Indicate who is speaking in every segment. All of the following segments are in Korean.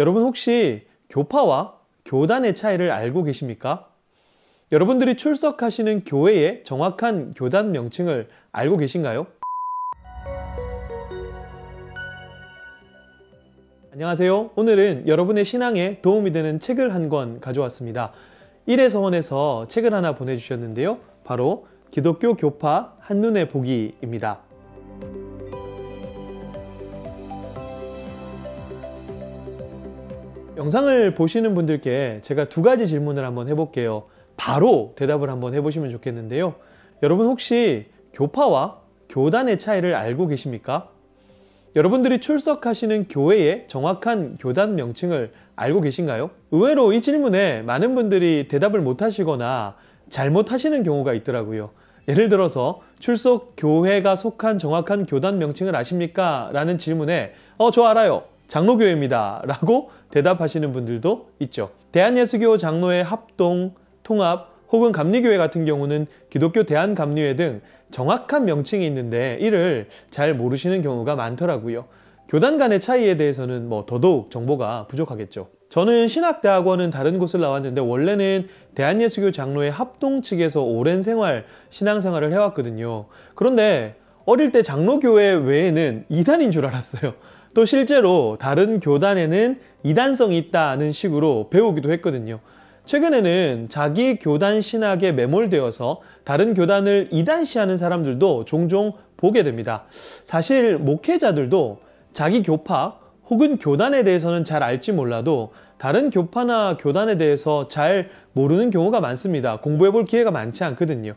Speaker 1: 여러분 혹시 교파와 교단의 차이를 알고 계십니까? 여러분들이 출석하시는 교회의 정확한 교단 명칭을 알고 계신가요? 안녕하세요. 오늘은 여러분의 신앙에 도움이 되는 책을 한 권 가져왔습니다. 1회 서원에서 책을 하나 보내주셨는데요. 바로 기독교 교파 한눈에 보기입니다. 영상을 보시는 분들께 제가 두 가지 질문을 한번 해볼게요. 바로 대답을 한번 해보시면 좋겠는데요. 여러분 혹시 교파와 교단의 차이를 알고 계십니까? 여러분들이 출석하시는 교회의 정확한 교단 명칭을 알고 계신가요? 의외로 이 질문에 많은 분들이 대답을 못하시거나 잘못하시는 경우가 있더라고요. 예를 들어서 출석 교회가 속한 정확한 교단 명칭을 아십니까? 라는 질문에 어, 저 알아요. 장로교회입니다. 라고 대답하시는 분들도 있죠. 대한예수교 장로회 합동, 통합, 혹은 감리교회 같은 경우는 기독교 대한감리회 등 정확한 명칭이 있는데 이를 잘 모르시는 경우가 많더라고요. 교단 간의 차이에 대해서는 뭐 더더욱 정보가 부족하겠죠. 저는 신학대학원은 다른 곳을 나왔는데 원래는 대한예수교 장로회 합동 측에서 오랜 생활, 신앙생활을 해왔거든요. 그런데 어릴 때 장로교회 외에는 이단인줄 알았어요. 또 실제로 다른 교단에는 이단성이 있다는 식으로 배우기도 했거든요. 최근에는 자기 교단 신학에 매몰되어서 다른 교단을 이단시하는 사람들도 종종 보게 됩니다. 사실 목회자들도 자기 교파 혹은 교단에 대해서는 잘 알지 몰라도 다른 교파나 교단에 대해서 잘 모르는 경우가 많습니다. 공부해 볼 기회가 많지 않거든요.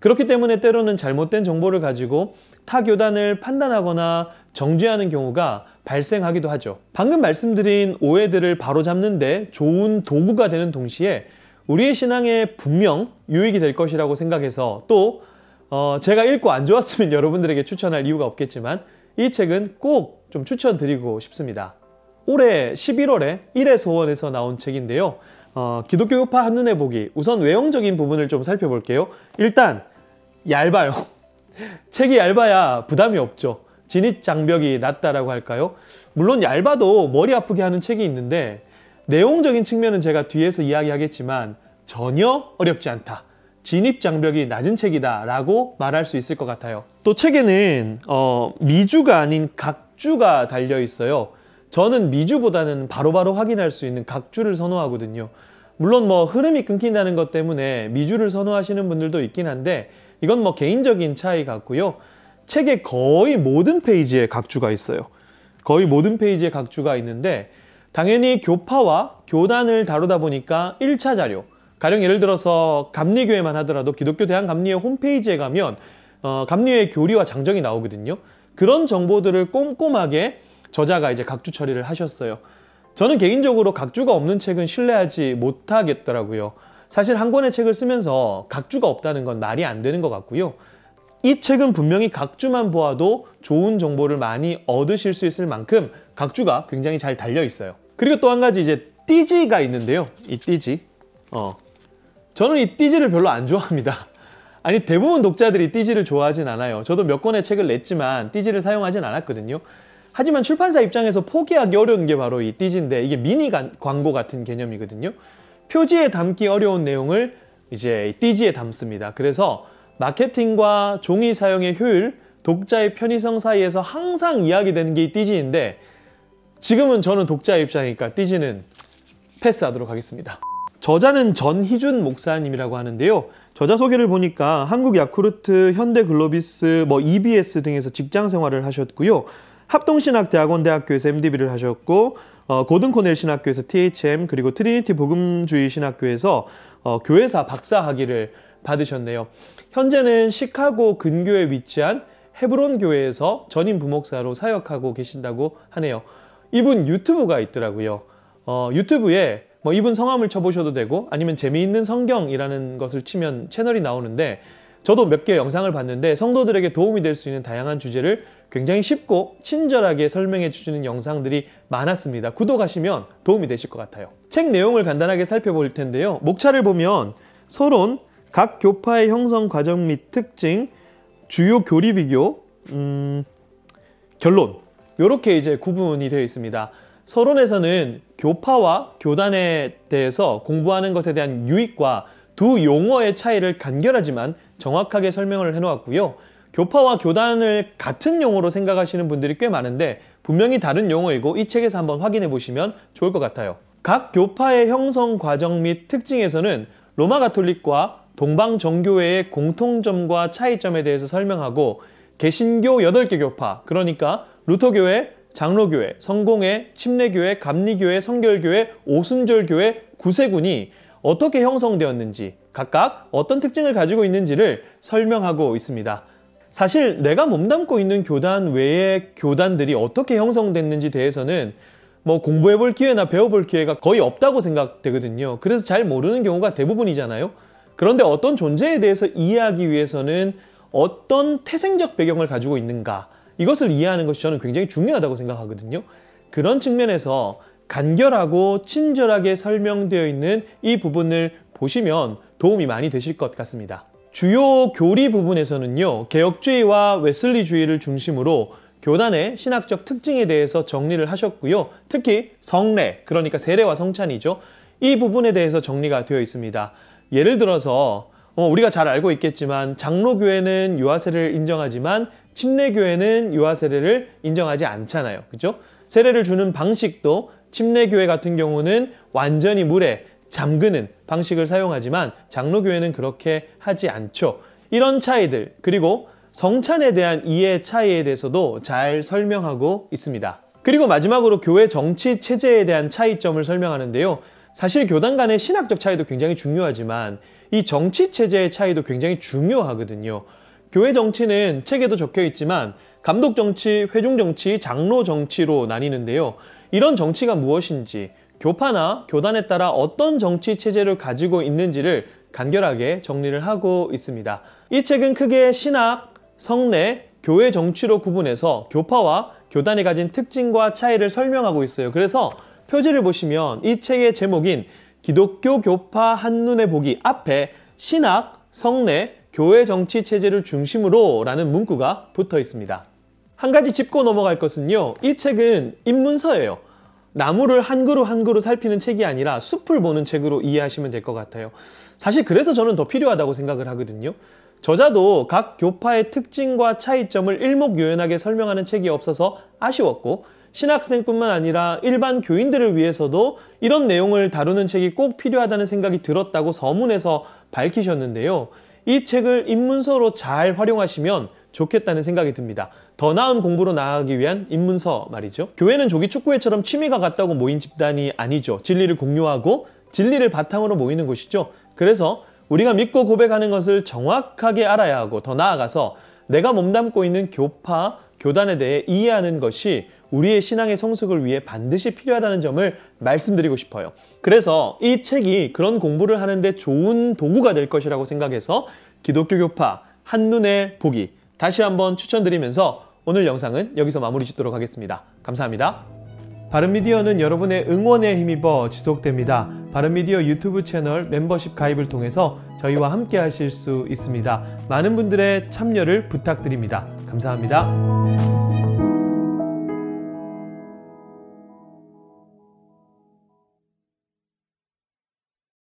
Speaker 1: 그렇기 때문에 때로는 잘못된 정보를 가지고 타 교단을 판단하거나 정죄하는 경우가 발생하기도 하죠. 방금 말씀드린 오해들을 바로잡는데 좋은 도구가 되는 동시에 우리의 신앙에 분명 유익이 될 것이라고 생각해서 또 어, 제가 읽고 안 좋았으면 여러분들에게 추천할 이유가 없겠지만 이 책은 꼭 좀 추천드리고 싶습니다. 올해 11월에 1회 소원에서 나온 책인데요. 어, 기독교파 교 한눈에 보기 우선 외형적인 부분을 좀 살펴볼게요. 일단 얇아요. 책이 얇아야 부담이 없죠. 진입 장벽이 낮다라고 할까요? 물론 얇아도 머리 아프게 하는 책이 있는데 내용적인 측면은 제가 뒤에서 이야기하겠지만 전혀 어렵지 않다. 진입 장벽이 낮은 책이다 라고 말할 수 있을 것 같아요. 또 책에는 어, 미주가 아닌 각주가 달려 있어요. 저는 미주보다는 바로바로 확인할 수 있는 각주를 선호하거든요. 물론 뭐 흐름이 끊긴다는 것 때문에 미주를 선호하시는 분들도 있긴 한데 이건 뭐 개인적인 차이 같고요. 책의 거의 모든 페이지에 각주가 있어요. 거의 모든 페이지에 각주가 있는데 당연히 교파와 교단을 다루다 보니까 1차 자료 가령 예를 들어서 감리교회만 하더라도 기독교 대한감리회 홈페이지에 가면 어, 감리회 교리와 장정이 나오거든요. 그런 정보들을 꼼꼼하게 저자가 이제 각주 처리를 하셨어요. 저는 개인적으로 각주가 없는 책은 신뢰하지 못하겠더라고요. 사실 한 권의 책을 쓰면서 각주가 없다는 건 말이 안 되는 것 같고요. 이 책은 분명히 각주만 보아도 좋은 정보를 많이 얻으실 수 있을 만큼 각주가 굉장히 잘 달려 있어요. 그리고 또 한 가지 이제 띠지가 있는데요. 이 띠지. 어. 저는 이 띠지를 별로 안 좋아합니다. 아니 대부분 독자들이 띠지를 좋아하진 않아요. 저도 몇 권의 책을 냈지만 띠지를 사용하진 않았거든요. 하지만 출판사 입장에서 포기하기 어려운 게 바로 이 띠지인데 이게 미니 광고 같은 개념이거든요. 표지에 담기 어려운 내용을 이제 띠지에 담습니다. 그래서 마케팅과 종이 사용의 효율, 독자의 편의성 사이에서 항상 이야기되는 게 띠지인데 지금은 저는 독자 입장이니까 띠지는 패스하도록 하겠습니다. 저자는 전희준 목사님이라고 하는데요. 저자 소개를 보니까 한국 야쿠르트, 현대글로비스, 뭐 EBS 등에서 직장 생활을 하셨고요. 합동신학대학원대학교에서 MDB를 하셨고 어, 고등코넬 신학교에서 THM 그리고 트리니티 복음주의 신학교에서 어, 교회사 박사 학위를 받으셨네요. 현재는 시카고 근교에 위치한 헤브론 교회에서 전임 부목사로 사역하고 계신다고 하네요. 이분 유튜브가 있더라고요. 어, 유튜브에 뭐 이분 성함을 쳐보셔도 되고 아니면 재미있는 성경이라는 것을 치면 채널이 나오는데 저도 몇 개 영상을 봤는데 성도들에게 도움이 될 수 있는 다양한 주제를 굉장히 쉽고 친절하게 설명해 주시는 영상들이 많았습니다. 구독하시면 도움이 되실 것 같아요. 책 내용을 간단하게 살펴볼 텐데요. 목차를 보면 서론, 각 교파의 형성 과정 및 특징, 주요 교리 비교, 음, 결론 이렇게 이제 구분이 되어 있습니다. 서론에서는 교파와 교단에 대해서 공부하는 것에 대한 유익과 두 용어의 차이를 간결하지만 정확하게 설명을 해놓았고요. 교파와 교단을 같은 용어로 생각하시는 분들이 꽤 많은데 분명히 다른 용어이고 이 책에서 한번 확인해 보시면 좋을 것 같아요. 각 교파의 형성 과정 및 특징에서는 로마 가톨릭과 동방 정교회의 공통점과 차이점에 대해서 설명하고 개신교 8개 교파, 그러니까 루터교회, 장로교회, 성공회, 침례교회, 감리교회, 성결교회, 오순절교회, 구세군이 어떻게 형성되었는지 각각 어떤 특징을 가지고 있는지를 설명하고 있습니다. 사실 내가 몸담고 있는 교단 외에 교단들이 어떻게 형성됐는지 대해서는 뭐 공부해 볼 기회나 배워 볼 기회가 거의 없다고 생각되거든요. 그래서 잘 모르는 경우가 대부분이잖아요. 그런데 어떤 존재에 대해서 이해하기 위해서는 어떤 태생적 배경을 가지고 있는가 이것을 이해하는 것이 저는 굉장히 중요하다고 생각하거든요. 그런 측면에서 간결하고 친절하게 설명되어 있는 이 부분을 보시면 도움이 많이 되실 것 같습니다. 주요 교리 부분에서는요, 개혁주의와 웨슬리주의를 중심으로 교단의 신학적 특징에 대해서 정리를 하셨고요. 특히 성례, 그러니까 세례와 성찬이죠. 이 부분에 대해서 정리가 되어 있습니다. 예를 들어서 어, 우리가 잘 알고 있겠지만 장로교회는 유아세례를 인정하지만 침례교회는 유아세례를 인정하지 않잖아요. 그죠? 세례를 주는 방식도 침례교회 같은 경우는 완전히 물에 잠그는 방식을 사용하지만 장로교회는 그렇게 하지 않죠. 이런 차이들 그리고 성찬에 대한 이해 차이에 대해서도 잘 설명하고 있습니다. 그리고 마지막으로 교회 정치 체제에 대한 차이점을 설명하는데요. 사실 교단 간의 신학적 차이도 굉장히 중요하지만 이 정치 체제의 차이도 굉장히 중요하거든요. 교회 정치는 책에도 적혀 있지만 감독 정치, 회중 정치, 장로 정치로 나뉘는데요. 이런 정치가 무엇인지, 교파나 교단에 따라 어떤 정치 체제를 가지고 있는지를 간결하게 정리를 하고 있습니다. 이 책은 크게 신학, 성내 교회 정치로 구분해서 교파와 교단이 가진 특징과 차이를 설명하고 있어요. 그래서 표지를 보시면 이 책의 제목인 기독교 교파 한눈에 보기 앞에 신학, 성내 교회 정치 체제를 중심으로 라는 문구가 붙어 있습니다. 한 가지 짚고 넘어갈 것은요. 이 책은 입문서예요. 나무를 한 그루 한 그루 살피는 책이 아니라 숲을 보는 책으로 이해하시면 될 것 같아요. 사실 그래서 저는 더 필요하다고 생각을 하거든요. 저자도 각 교파의 특징과 차이점을 일목요연하게 설명하는 책이 없어서 아쉬웠고 신학생뿐만 아니라 일반 교인들을 위해서도 이런 내용을 다루는 책이 꼭 필요하다는 생각이 들었다고 서문에서 밝히셨는데요. 이 책을 입문서로 잘 활용하시면 좋겠다는 생각이 듭니다. 더 나은 공부로 나아가기 위한 입문서 말이죠. 교회는 조기 축구회처럼 취미가 같다고 모인 집단이 아니죠. 진리를 공유하고 진리를 바탕으로 모이는 곳이죠. 그래서 우리가 믿고 고백하는 것을 정확하게 알아야 하고 더 나아가서 내가 몸담고 있는 교파, 교단에 대해 이해하는 것이 우리의 신앙의 성숙을 위해 반드시 필요하다는 점을 말씀드리고 싶어요. 그래서 이 책이 그런 공부를 하는데 좋은 도구가 될 것이라고 생각해서 기독교 교파 한눈에 보기 다시 한번 추천드리면서 오늘 영상은 여기서 마무리 짓도록 하겠습니다. 감사합니다. 바른미디어는 여러분의 응원에 힘입어 지속됩니다. 바른미디어 유튜브 채널 멤버십 가입을 통해서 저희와 함께 하실 수 있습니다. 많은 분들의 참여를 부탁드립니다. 감사합니다.